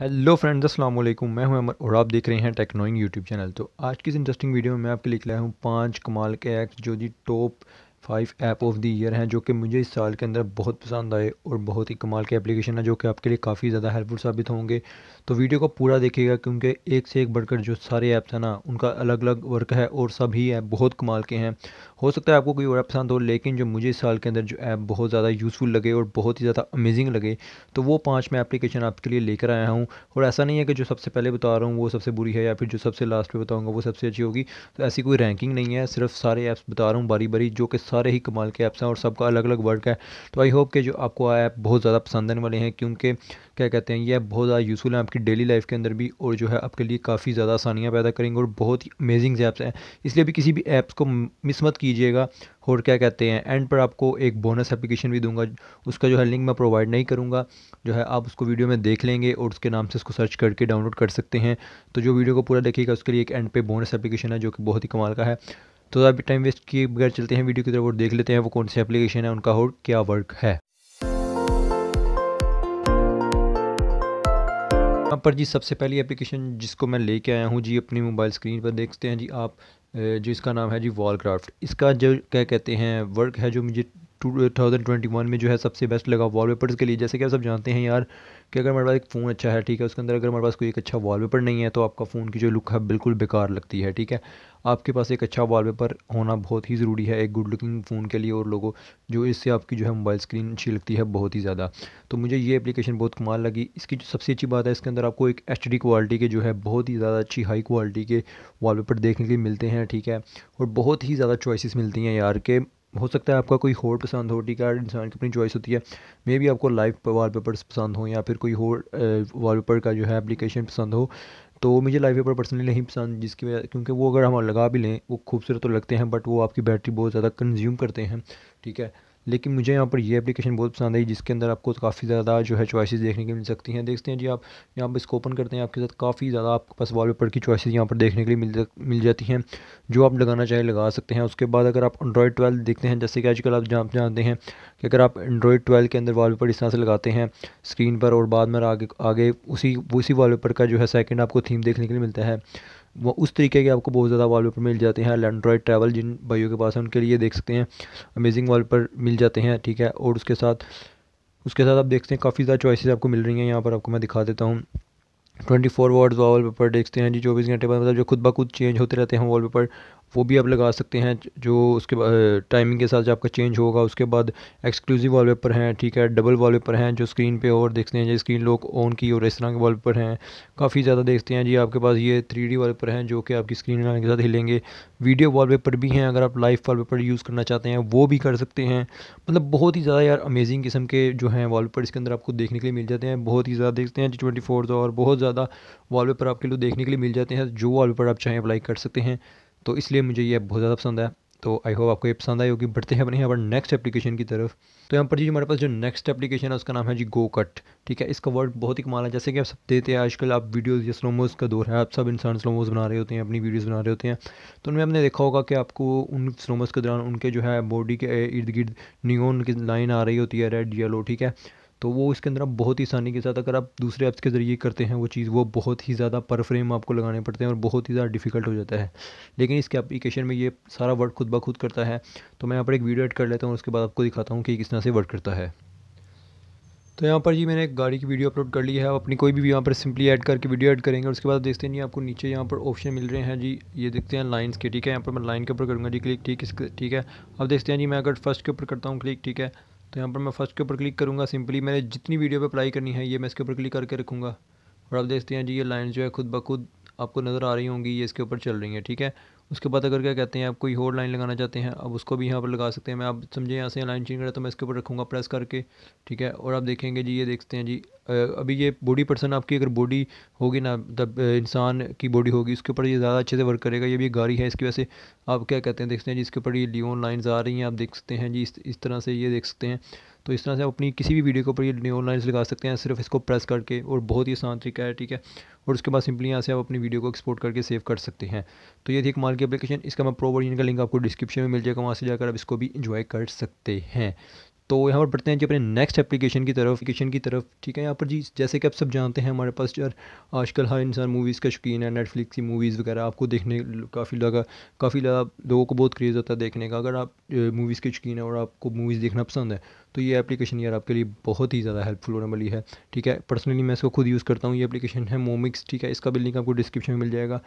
hello friends Aslam मैं हूं अमर और आप देख रहे हैं टेक्नोइंग यूट्यूब चैनल तो आज की इस इंटरेस्टिंग वीडियो में मैं आपके लिए लाया हूं पांच कमाल के ऐप्स जो जी top five app of the year हैं जो कि मुझे इस साल के अंदर बहुत पसंद आए और बहुत ही कमाल के एप्लीकेशन है जो कि आपके लिए काफ़ी ज़्यादा हेल्पफुल साबित होंगे तो वीडियो को पूरा देखिएगा क्योंकि एक से एक बढ़कर जो सारे ऐप्स हैं ना उनका अलग अलग वर्क है और सभी ऐप बहुत कमाल के हैं हो सकता है आपको कोई और ऐप पसंद हो लेकिन जो मुझे इस साल के अंदर जो ऐप बहुत ज़्यादा यूज़फुल लगे और बहुत ही ज़्यादा अमेजिंग लगे तो वो पाँच मैं एप्लीकेशन आपके लिए लेकर आया हूँ और ऐसा नहीं है कि जो सबसे पहले बता रहा हूँ वो सबसे बुरी है या फिर जो सबसे लास्ट में बताऊँगा वो सबसे अच्छी होगी तो ऐसी कोई रैंकिंग नहीं है सिर्फ सारे ऐप्स बता रहा हूँ बारी बारी जो कि सारे ही कमाल के ऐप्स हैं और सबका अलग अलग वर्क है तो आई होप कि जो आपको ऐप बहुत ज़्यादा पसंद आने वाले हैं क्योंकि क्या कहते हैं ये ऐप बहुत ज़्यादा यूज़फुल है आपकी डेली लाइफ के अंदर भी और जो है आपके लिए काफ़ी ज़्यादा आसानियाँ पैदा करेंगे और बहुत ही अमेजिंग ऐप्स हैं इसलिए भी किसी भी ऐप्स को मिस मत कीजिएगा और क्या कहते हैं एंड पर आपको एक बोनस एप्लीकेशन भी दूंगा उसका जो है लिंक मैं प्रोवाइड नहीं करूँगा जो है आप उसको वीडियो में देख लेंगे और उसके नाम से उसको सर्च करके डाउनलोड कर सकते हैं तो जो वीडियो को पूरा देखिएगा उसके लिए एक एंड पे बोनस एप्लीकेशन है जो कि बहुत ही कमाल का है तो आप टाइम वेस्ट किए बगैर चलते हैं वीडियो की तरफ और देख लेते हैं वो कौन सी एप्लीकेशन है उनका और क्या वर्क है यहाँ पर जी सबसे पहली एप्लीकेशन जिसको मैं लेके आया हूँ जी अपनी मोबाइल स्क्रीन पर देखते हैं जी आप जो इसका नाम है जी क्राफ्ट इसका जो क्या कहते हैं वर्क है जो मुझे वन में जो है सबसे बेस्ट लगा वॉलपेपर्स के लिए जैसे कि आप सब जानते हैं यार कि अगर हमारे पास एक फ़ोन अच्छा है ठीक है उसके अंदर अगर हमारे पास कोई एक अच्छा वॉलपेपर नहीं है तो आपका फ़ोन की जो लुक है बिल्कुल बेकार लगती है ठीक है आपके पास एक अच्छा वॉलपेपर होना बहुत ही ज़रूरी है एक गुड लुकिंग फ़ोन के लिए और लोगों जो इससे आपकी जो है मोबाइल स्क्रीन अच्छी लगती है बहुत ही ज़्यादा तो मुझे ये एप्लीकेशन बहुत कमाल लगी इसकी जो सबसे अच्छी बात है इसके अंदर आपको एक एच क्वालिटी के जो है बहुत ही ज़्यादा अच्छी हाई क्वालिटी के वाल देखने के लिए मिलते हैं ठीक है और बहुत ही ज़्यादा चॉइसिस मिलती हैं यार के हो सकता है आपका कोई होर पसंद हो ठीक है इंसान की अपनी चॉइस होती है मे भी आपको लाइव वाल पेपर्स पसंद हो या फिर कोई होर वाल पेपर का जो है एप्लीकेशन पसंद हो तो मुझे लाइव पेपर पर्सनली नहीं पसंद जिसकी वजह क्योंकि वो अगर हम लगा भी लें वो खूबसूरत तो लगते हैं बट वो आपकी बैटरी बहुत ज़्यादा कंज्यूम करते हैं ठीक है लेकिन मुझे यहाँ पर ये एप्लीकेशन बहुत पसंद आई जिसके अंदर आपको काफ़ी ज़्यादा जो है चॉइसेस देखने के मिल सकती हैं देखते हैं जी आप यहाँ पर इसको ओपन करते हैं आपके साथ काफ़ी ज़्यादा आपके पास वॉलपेपर की चॉइसेस यहाँ पर देखने के लिए मिल मिल जाती हैं जो आप लगाना चाहें लगा सकते हैं उसके बाद अगर आप एंड्रॉयड ट्वेल्व देखते हैं जैसे कि आजकल आप जान जानते हैं कि अगर आप एंड्रॉयड ट्वेल्व के अंदर पेपर इस तरह से लगाते हैं स्क्रीन पर और बाद में आगे आगे उसी उसी पेपर का जो है सेकेंड आपको थीम देखने के लिए मिलता है वो उस तरीके के आपको बहुत ज़्यादा वॉलपेपर मिल जाते हैं एंड्रॉयड ट्रैवल जिन भाइयों के पास है उनके लिए देख सकते हैं अमेजिंग वॉलपेपर मिल जाते हैं ठीक है और उसके साथ उसके साथ आप देखते हैं काफ़ी ज़्यादा चॉइसेस आपको मिल रही हैं यहाँ पर आपको मैं दिखा देता हूँ twenty four words wallpaper देखते हैं जी चौबीस घंटे बाद मतलब जो खुद ब खुद चेंज होते रहते हैं वॉलपेपर पेपर वो भी आप लगा सकते हैं जो उसके टाइमिंग के साथ जो आपका चेंज होगा उसके बाद एक्सक्लूसिव वॉलपेपर हैं ठीक है डबल वॉलपेपर हैं जो स्क्रीन पे और देखते हैं जैसे स्क्रीन लोग ऑन की और इस तरह के वॉलपेपर हैं काफ़ी ज़्यादा देखते हैं जी आपके पास ये थ्री डी पेपर हैं जो कि आपकी स्क्रीन लगाने के साथ हिलेंगे वीडियो पेपर भी हैं अगर आप लाइव पेपर यूज़ करना चाहते हैं वो भी कर सकते हैं मतलब बहुत ही ज़्यादा यार अमेजिंग किस्म के जो हैं पेपर इसके अंदर आपको देखने के लिए मिल जाते हैं बहुत ही ज़्यादा देखते हैं जी ट्वेंटी और बहुत ज़्यादा पेपर आपके लिए देखने के लिए मिल जाते हैं जो पेपर आप चाहें अप्लाई कर सकते हैं तो इसलिए मुझे ये बहुत ज़्यादा पसंद है तो आई होप आपको ये पसंद आई होगी बढ़ते हैं अपने यहाँ पर नेक्स्ट एप्लीकेशन की तरफ तो यहाँ पर जी हमारे पास जो नेक्स्ट एप्लीकेशन है उसका नाम है जी गो कट ठीक है इसका वर्ड बहुत ही कमाल है जैसे कि आप सब देते हैं आजकल आप वीडियोज़ या स्लोमोज का दौर है आप सब इंसान स्लोमोज बना रहे होते हैं अपनी वीडियोज़ बना रहे होते हैं तो उनमें हमने देखा होगा कि आपको उन स्लोमोज के दौरान उनके जो है बॉडी के इर्द गिर्द नियोन की लाइन आ रही होती है रेड येलो ठीक है तो वो इसके अंदर आप बहुत ही आसानी के साथ अगर आप दूसरे ऐप्स के ज़रिए करते हैं वो चीज़ वो बहुत ही ज़्यादा पर फ्रेम आपको लगाने पड़ते हैं और बहुत ही ज़्यादा डिफ़िकल्ट हो जाता है लेकिन इसके एप्लीकेशन में ये सारा वर्क खुद ब खुद करता है तो मैं यहाँ पर एक वीडियो एड कर लेता हूँ उसके बाद आपको दिखाता हूँ कि किस तरह से वर्क करता है तो यहाँ पर जी मैंने एक गाड़ी की वीडियो अपलोड कर ली है आप अपनी कोई भी यहाँ पर सिंपली ऐड करके वीडियो ऐड करेंगे उसके बाद देखते हैं जी आपको नीचे यहाँ पर ऑप्शन मिल रहे हैं जी ये देखते हैं लाइन्स के ठीक है यहाँ पर मैं लाइन के ऊपर करूँगा जी क्लिक ठीक है ठीक है अब देखते हैं जी मैं अगर फर्स्ट के ऊपर करता हूँ क्लिक ठीक है तो यहाँ पर मैं फ़र्स्ट के ऊपर क्लिक करूँगा सिंपली मैंने जितनी वीडियो पर अप्लाई करनी है ये मैं इसके ऊपर क्लिक करके रखूँगा और आप देखते हैं जी ये लाइन जो है खुद ब खुद आपको नज़र आ रही होंगी ये इसके ऊपर चल रही है ठीक है उसके बाद अगर क्या कहते हैं आप कोई और लाइन लगाना चाहते हैं अब उसको भी यहाँ पर लगा सकते हैं मैं आप समझे यहाँ से लाइन चेंज करा तो मैं इसके ऊपर रखूँगा प्रेस करके ठीक है और आप देखेंगे जी ये देखते हैं जी अभी ये बॉडी पर्सन आपकी अगर बॉडी होगी ना तब इंसान की बॉडी होगी उसके ऊपर ये ज़्यादा अच्छे से वर्क करेगा ये भी गाड़ी है इसकी वजह से आप क्या कहते हैं देखते हैं जी इसके ऊपर ये लियोन लाइन्स आ रही हैं आप देख सकते हैं जी इस इस तरह से ये देख सकते हैं तो इस तरह से आप अपनी किसी भी वीडियो के ऊपर ये न्यू लाइन्स लगा सकते हैं सिर्फ इसको प्रेस करके और बहुत ही आसान तरीका है ठीक है और उसके बाद सिंपली यहाँ से आप अपनी वीडियो को एक्सपोर्ट करके सेव कर सकते हैं तो ये थी एक माल की एप्लीकेशन इसका मैं प्रो वर्जन का लिंक आपको डिस्क्रिप्शन में मिल जाएगा वहाँ से जाकर आप इसको भी इन्जॉय कर सकते हैं तो यहाँ पर बढ़ते हैं जी अपने नेक्स्ट एप्लीकेशन की तरफ एप्लीकेशन की तरफ ठीक है यहाँ पर जी जैसे कि आप सब जानते हैं हमारे पास यार आजकल हर इंसान मूवीज़ का शौकीन है नेटफ्लिक्स की मूवीज़ वगैरह आपको देखने काफ़ी लगा काफ़ी लगा लोगों को बहुत क्रेज़ होता है देखने का अगर आप मूवीज़ के शौकीन है और आपको मूवीज़ देखना पसंद है तो ये एप्लीकेशन यार आपके लिए बहुत ही ज़्यादा हेल्पफुल होने वाली है ठीक है पर्सनली मैं इसको खुद यूज़ करता हूँ ये एप्लीकेशन है मोमिक्स ठीक है इसका भी लिंक आपको डिस्क्रिप्शन में मिल जाएगा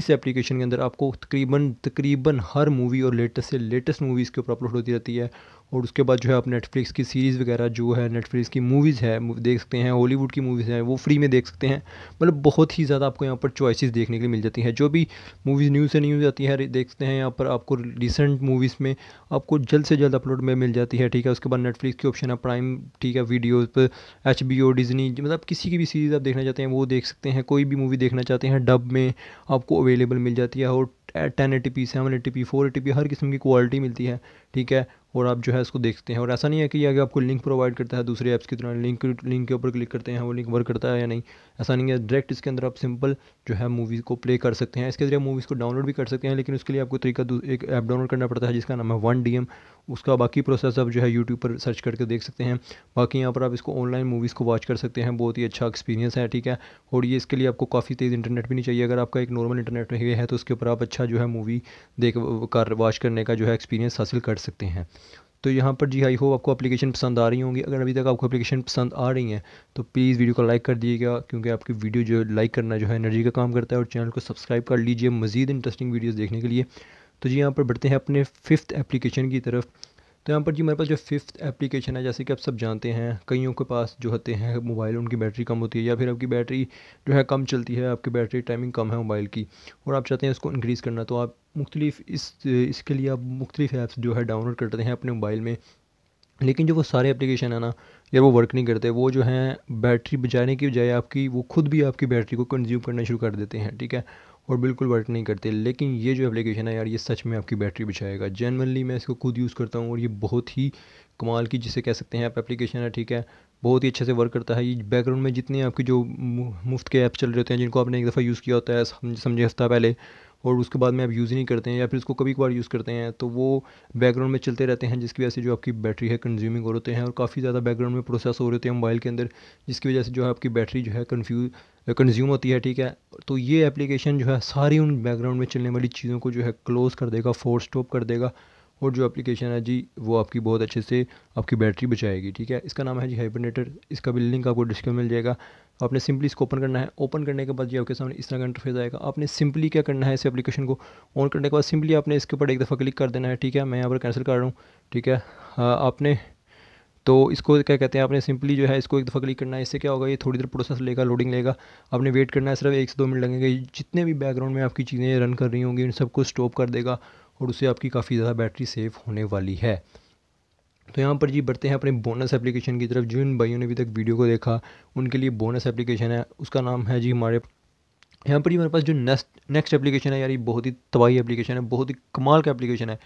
इस एप्लीकेशन के अंदर आपको तकरीबन तकरीबन हर मूवी और लेटेस्ट से लेटेस्ट मूवीज़ के ऊपर अपलोड होती रहती है और उसके बाद जो है आप नेटफ्लिक्स की सीरीज़ वगैरह जो है नेटफ्लिक्स की मूवीज़ है देख सकते हैं हॉलीवुड की मूवीज़ हैं वो फ्री में देख सकते हैं मतलब बहुत ही ज़्यादा आपको यहाँ पर चॉइसेस देखने के लिए मिल जाती हैं जो भी मूवीज़ न्यूज़ से न्यूज़ आती है देख सकते हैं यहाँ पर आपको रिसेंट मूवीज़ में आपको जल्द से जल्द अपलोड में मिल जाती है ठीक है उसके बाद नेटफ्लिक्स की ऑप्शन है प्राइम ठीक है वीडियोज़ पर एच बी ओ डिज़नी मतलब किसी की भी सीरीज़ आप देखना चाहते हैं वो देख सकते हैं कोई भी मूवी देखना चाहते हैं डब में आपको अवेलेबल मिल जाती है और ten eighty p seven eighty p four eighty p हर किस्म की क्वालिटी मिलती है ठीक है और आप जो है इसको देखते हैं और ऐसा नहीं है कि अगर आपको लिंक प्रोवाइड करता है दूसरे ऐप्स की तरह लिंक लिंक के ऊपर क्लिक करते हैं वो लिंक वर्क करता है या नहीं ऐसा नहीं है डायरेक्ट इसके अंदर आप सिंपल जो है मूवी को प्ले कर सकते हैं इसके ज़रिए मूवीज़ को डाउनलोड भी कर सकते हैं लेकिन उसके लिए आपको तरीका एक ऐप डाउनलोड करना पड़ता है जिसका नाम है वन डी एम उसका बाकी प्रोसेस आप जो है यूट्यूब पर सर्च करके देख सकते हैं बाकी यहाँ पर आप इसको ऑनलाइन मूवीज़ को वॉच कर सकते हैं बहुत ही अच्छा एक्सपीरियंस है ठीक है और ये इसके लिए आपको काफ़ी तेज़ इंटरनेट भी नहीं चाहिए अगर आपका एक नॉर्मल इंटरनेट है तो उसके ऊपर आप अच्छा जो है मूवी देख कर वॉच करने का जो है एक्सपीरियंस हासिल कर सकते हैं तो यहाँ पर जी आई होप आपको एप्लीकेशन पसंद आ रही होंगी अगर अभी तक आपको एप्लीकेशन पसंद आ रही है तो प्लीज़ वीडियो को लाइक कर दीजिएगा क्योंकि आपकी वीडियो जो लाइक करना जो है एनर्जी का काम करता है और चैनल को सब्सक्राइब कर लीजिए मज़ीद इंटरेस्टिंग वीडियोज़ देखने के लिए तो जी यहाँ पर बढ़ते हैं अपने फिफ्थ एप्लीकेशन की तरफ तो यहाँ पर जी हमारे पास जो फिफ्थ एप्लीकेशन है जैसे कि आप सब जानते हैं कईयों के पास जो होते हैं मोबाइल उनकी बैटरी कम होती है या फिर आपकी बैटरी जो है कम चलती है आपकी बैटरी टाइमिंग कम है मोबाइल की और आप चाहते हैं इसको इंक्रीज़ करना तो आप मुख्तलिफ इस इसके लिए आप मुख्तलिफ ऐप्स जो है डाउनलोड करते हैं अपने मोबाइल में लेकिन जो वो सारे एप्लीकेशन है ना या वो वर्क नहीं करते वो जो हैं बैटरी बचाने की बजाय आपकी वो खुद भी आपकी बैटरी को कंज्यूम करना शुरू कर देते हैं ठीक है और बिल्कुल वर्क नहीं करते लेकिन ये जो एप्लीकेशन है यार ये सच में आपकी बैटरी बचाएगा जनरली मैं इसको खुद यूज़ करता हूँ और ये बहुत ही कमाल की जिसे कह सकते हैं आप एप्लीकेशन है ठीक है बहुत ही अच्छे से वर्क करता है ये बैकग्राउंड में जितने आपकी जो मुफ्त के ऐप्स चल रहे होते हैं जिनको आपने एक दफ़ा यूज़ किया होता है समझे हफ्ता पहले और उसके बाद में आप यूज़ ही नहीं करते हैं या फिर उसको कभी कभार यूज़ करते हैं तो वो बैकग्राउंड में चलते रहते हैं जिसकी वजह से जो आपकी बैटरी है कंज्यूमिंग हो रहे हैं और काफ़ी ज़्यादा बैकग्राउंड में प्रोसेस हो रहे हैं मोबाइल के अंदर जिसकी वजह से जो है आपकी बैटरी जो है कन्फ्यूज कंज्यूम uh, होती है ठीक है तो ये एप्लीकेशन जो है सारी उन बैकग्राउंड में चलने वाली चीज़ों को जो है क्लोज़ कर देगा फोर स्टॉप कर देगा और जो एप्लीकेशन है जी वो आपकी बहुत अच्छे से आपकी बैटरी बचाएगी ठीक है इसका नाम है जी हाइपरनेटर इसका भी लिंक आपको डिस्क्रिप्शन मिल जाएगा आपने सिंपली इसको ओपन करना है ओपन करने के बाद जी आपके सामने इस तरह का इंटरफेस आएगा आपने सिंपली क्या करना है इस एप्लीकेशन को ऑन करने के बाद सिंपली आपने इसके ऊपर एक दफ़ा क्लिक कर देना है ठीक है मैं यहाँ पर कैंसिल कर रहा हूँ ठीक है हाँ, आपने तो इसको क्या कहते हैं आपने सिंपली जो है इसको एक दफ़ा क्लिक करना है इससे क्या होगा ये थोड़ी देर प्रोसेस लेगा लोडिंग लेगा आपने वेट करना है सिर्फ एक से दो मिनट लगेंगे जितने भी बैकग्राउंड में आपकी चीज़ें रन कर रही होंगी उन सबको स्टॉप कर देगा और उससे आपकी काफ़ी ज़्यादा बैटरी सेफ होने वाली है तो यहाँ पर जी बढ़ते हैं अपने बोनस एप्लीकेशन की तरफ जिन भाइयों ने अभी तक वीडियो को देखा उनके लिए बोनस एप्लीकेशन है उसका नाम है जी हमारे यहाँ पर जी हमारे पास जो नेक्स्ट नेक्स्ट एप्लीकेशन है यार ये बहुत ही तबाही एप्लीकेशन है बहुत ही कमाल का एप्लीकेशन है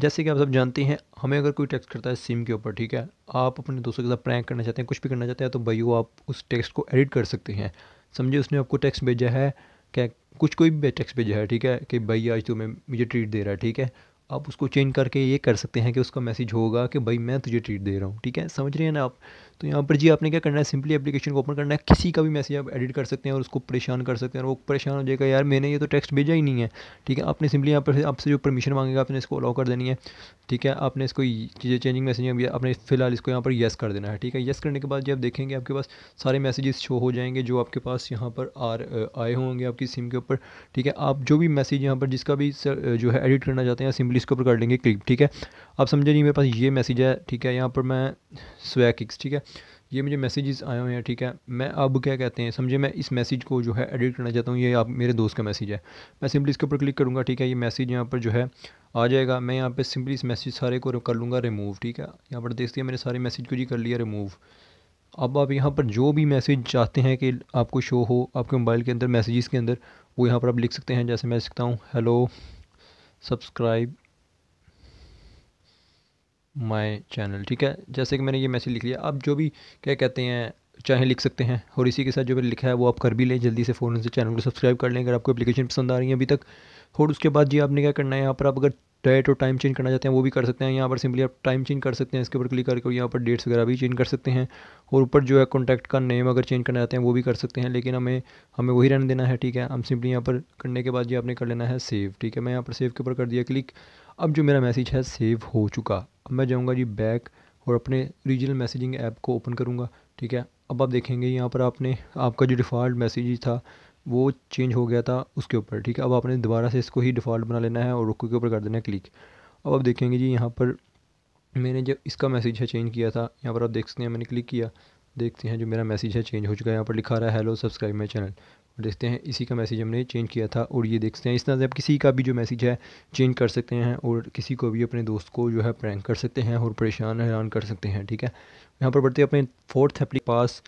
जैसे कि आप सब जानते हैं हमें अगर कोई टेक्स्ट करता है सिम के ऊपर ठीक है आप अपने दोस्तों के साथ प्रैंक करना चाहते हैं कुछ भी करना चाहते हैं तो भाई आप उस टेक्स्ट को एडिट कर सकते हैं समझिए उसने आपको टेक्स्ट भेजा है क्या कुछ कोई भी बेटेक्स भेजा है ठीक है कि भाई आज तुम्हें मुझे ट्रीट दे रहा है ठीक है आप उसको चेंज करके ये कर सकते हैं कि उसका मैसेज होगा कि भाई मैं तुझे ट्रीट दे रहा हूँ ठीक है समझ रहे हैं ना आप तो यहाँ पर जी आपने क्या करना है सिंपली एप्लीकेशन को ओपन करना है किसी का भी मैसेज आप एडिट कर सकते हैं और उसको परेशान कर सकते हैं और वो परेशान हो जाएगा यार मैंने ये तो टेक्स्ट भेजा ही नहीं है ठीक है आपने सिंपली यहाँ पर आपसे जो परमिशन मांगेगा आपने इसको अलाउ कर देनी है ठीक है आपने इसको चीज़ें चेंजिंग मैसेज आपने फिलहाल इसको यहाँ पर येस कर देना है ठीक है येस करने के बाद जब देखेंगे आपके पास सारे मैसेजेस शो हो जाएंगे जो आपके पास यहाँ पर आए होंगे आपकी सिम के ऊपर ठीक है आप जो भी मैसेज यहाँ पर जिसका भी जो है एडिट करना चाहते हैं सिंपली इसके ऊपर कर लेंगे क्लिक ठीक है आप समझे नहीं मेरे पास ये मैसेज है ठीक है यहाँ पर मैं स्वैक ठीक है ये मुझे मैसेजेस आए हुए हैं ठीक है मैं अब क्या कहते हैं समझे मैं इस मैसेज को जो है एडिट करना चाहता हूँ ये आप मेरे दोस्त का मैसेज है मैं सिंपली इसके ऊपर क्लिक करूँगा ठीक है ये मैसेज यहाँ पर जो है आ जाएगा मैं यहाँ पे सिंपली इस मैसेज सारे को कर लूँगा रिमूव ठीक है यहाँ पर देख दिया मैंने सारे मैसेज को जी कर लिया रिमूव अब आप यहाँ पर जो भी मैसेज चाहते हैं कि आपको शो हो आपके मोबाइल के अंदर मैसेज के अंदर वो यहाँ पर आप लिख सकते हैं जैसे मैं लिखता हूँ हेलो सब्सक्राइब माय चैनल ठीक है जैसे कि मैंने ये मैसेज लिख लिया आप जो भी क्या कहते हैं चाहे लिख सकते हैं और इसी के साथ जो मैंने लिखा है वो आप कर भी लें जल्दी से फ़ौरन से चैनल को सब्सक्राइब कर लें अगर आपको एप्लीकेशन पसंद आ रही है अभी तक और उसके बाद जी आपने क्या करना है यहाँ पर आप अगर डेट और टाइम चेंज करना चाहते हैं वो भी कर सकते हैं यहाँ पर सिंपली आप टाइम चेंज कर सकते हैं इसके ऊपर क्लिक करके यहाँ पर डेट्स वगैरह भी चेंज कर सकते हैं और ऊपर जो है कॉन्टैक्ट का नेम अगर चेंज करना चाहते हैं वो भी कर सकते हैं लेकिन हमें हमें वही रहने देना है ठीक है हम सिंपली यहाँ पर करने के बाद जी आपने कर लेना है सेव ठीक है मैं यहाँ पर सेव के ऊपर कर दिया क्लिक अब जो मेरा मैसेज है सेव हो चुका अब मैं जाऊँगा जी बैक और अपने रीजनल मैसेजिंग ऐप को ओपन करूँगा ठीक है अब आप देखेंगे यहाँ पर आपने आपका जो डिफ़ॉल्ट मैसेज था वो चेंज हो गया था उसके ऊपर ठीक है अब आपने दोबारा से इसको ही डिफ़ॉल्ट बना लेना है और रुको के ऊपर कर देना है क्लिक अब आप देखेंगे जी यहाँ पर मैंने जो इसका मैसेज है चेंज किया था यहाँ पर आप देख सकते हैं मैंने क्लिक किया देखते हैं जो मेरा मैसेज है चेंज हो चुका है यहाँ पर लिखा रहा है हेलो सब्सक्राइब माई चैनल देखते हैं इसी का मैसेज हमने चेंज किया था और ये देखते हैं इस तरह से आप किसी का भी जो मैसेज है चेंज कर सकते हैं और किसी को भी अपने दोस्त को जो है प्रैंक कर सकते हैं और परेशान हैरान कर सकते हैं ठीक है यहाँ पर बढ़ते हैं अपने फोर्थ एप्ली पास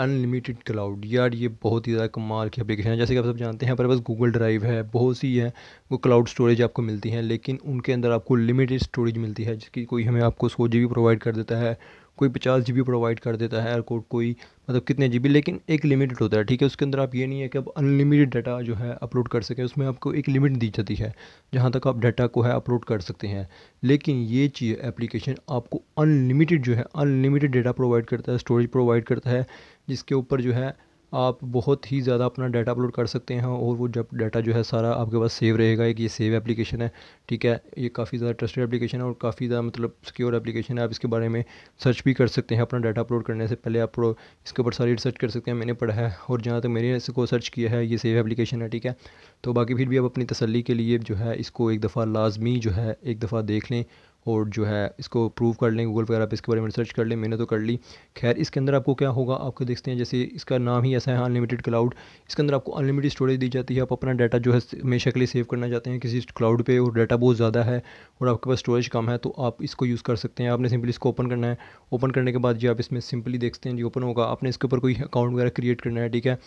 अनलिमिटेड क्लाउड यार ये बहुत ही ज़्यादा कमाल की एप्लीकेशन है जैसे कि आप सब जानते हैं हमारे पास गूगल ड्राइव है बहुत सी है वो क्लाउड स्टोरेज आपको मिलती है लेकिन उनके अंदर आपको लिमिटेड स्टोरेज मिलती है जिसकी कोई हमें आपको सो जी प्रोवाइड कर देता है कोई पचास जी प्रोवाइड कर देता है एयरकोड कोई मतलब कितने जी लेकिन एक लिमिटेड होता है ठीक है उसके अंदर आप ये नहीं है कि आप अनलिमिटेड डाटा जो है अपलोड कर सकें उसमें आपको एक लिमिट दी जाती है जहाँ तक आप डाटा को है अपलोड कर सकते हैं लेकिन ये चीज़ एप्लीकेशन आपको अनलिमिटेड जो है अनलिमिटेड डाटा प्रोवाइड करता है स्टोरेज प्रोवाइड करता है जिसके ऊपर जो है आप बहुत ही ज़्यादा अपना डाटा अपलोड कर सकते हैं और वो जब डाटा जो है सारा आपके पास सेव रहेगा एक ये सेव एप्लीकेशन है ठीक है ये काफ़ी ज़्यादा ट्रस्टेड एप्लीकेशन है और काफ़ी ज़्यादा मतलब सिक्योर एप्लीकेशन है आप इसके बारे में सर्च भी कर सकते हैं अपना डाटा अपलोड करने से पहले आप इसके ऊपर सारी रिसर्च कर सकते हैं मैंने पढ़ा है और जहाँ तक मैंने इसको सर्च किया है ये सेव एप्लीकेशन है ठीक है तो बाकी फिर भी आप अपनी तसली के लिए जो है इसको एक दफ़ा लाजमी जो है एक दफ़ा देख लें और जो है इसको प्रूव कर लें गूगल वगैरह पर इसके बारे में रिसर्च कर लें मैंने तो कर ली खैर इसके अंदर आपको क्या होगा आपको देखते हैं जैसे इसका नाम ही ऐसा है अनलिमिटेड क्लाउड इसके अंदर आपको अनलिमिटेड स्टोरेज दी जाती है आप अपना डाटा जो है हमेशा के लिए सेव करना चाहते हैं किसी क्लाउड पर और डाटा बहुत ज़्यादा है और आपके पास स्टोरेज कम है तो आप इसको यूज़ कर सकते हैं आपने सिंपली इसको ओपन करना है ओपन करने के बाद जी आप इसमें सिंपली देखते हैं जी ओपन होगा आपने इसके ऊपर कोई अकाउंट वगैरह क्रिएट करना है ठीक है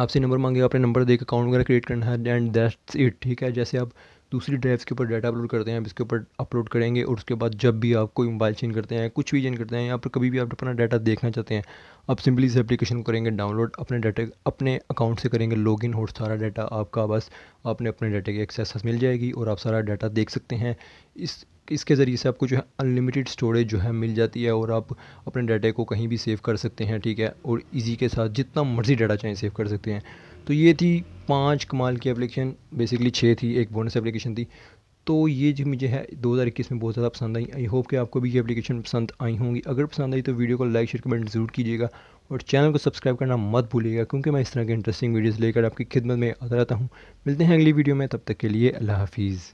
आपसे नंबर मांगेगा आपने नंबर देकर अकाउंट वगैरह क्रिएट करना है एंड दैट्स इट ठीक है जैसे आप दूसरी ड्राइव्स के ऊपर डाटा अपलोड करते हैं आप इसके ऊपर अपलोड करेंगे और उसके बाद जब भी आप कोई मोबाइल चेंज करते हैं कुछ भी चेंज करते हैं यहाँ पर कभी भी आप अपना डाटा देखना चाहते हैं आप सिंपली से एप्लीकेशन करेंगे डाउनलोड अपने डाटा अपने अकाउंट से करेंगे लॉग इन और सारा डाटा आपका बस आपने अपने डाटा की एक्सेस मिल जाएगी और आप सारा डाटा देख सकते हैं इस इसके ज़रिए से आपको जो है अनलिमिटेड स्टोरेज जो है मिल जाती है और आप अपने डाटा को कहीं भी सेव कर सकते हैं ठीक है और इजी के साथ जितना मर्ज़ी डाटा चाहें सेव कर सकते हैं तो ये थी पाँच कमाल की एप्लीकेशन बेसिकली छः थी एक बोनस एप्लीकेशन थी तो ये जो मुझे है 2021 में बहुत ज़्यादा पसंद आई आई होप कि आपको भी ये एप्लीकेशन पसंद आई होंगी अगर पसंद आई तो वीडियो को लाइक शेयर कमेंट जरूर कीजिएगा और चैनल को सब्सक्राइब करना मत भूलिएगा क्योंकि मैं इस तरह के इंटरेस्टिंग वीडियोज़ लेकर आपकी खिदमत में आता रहता हूँ मिलते हैं अगली वीडियो में तब तक के लिए अल्लाह हाफिज़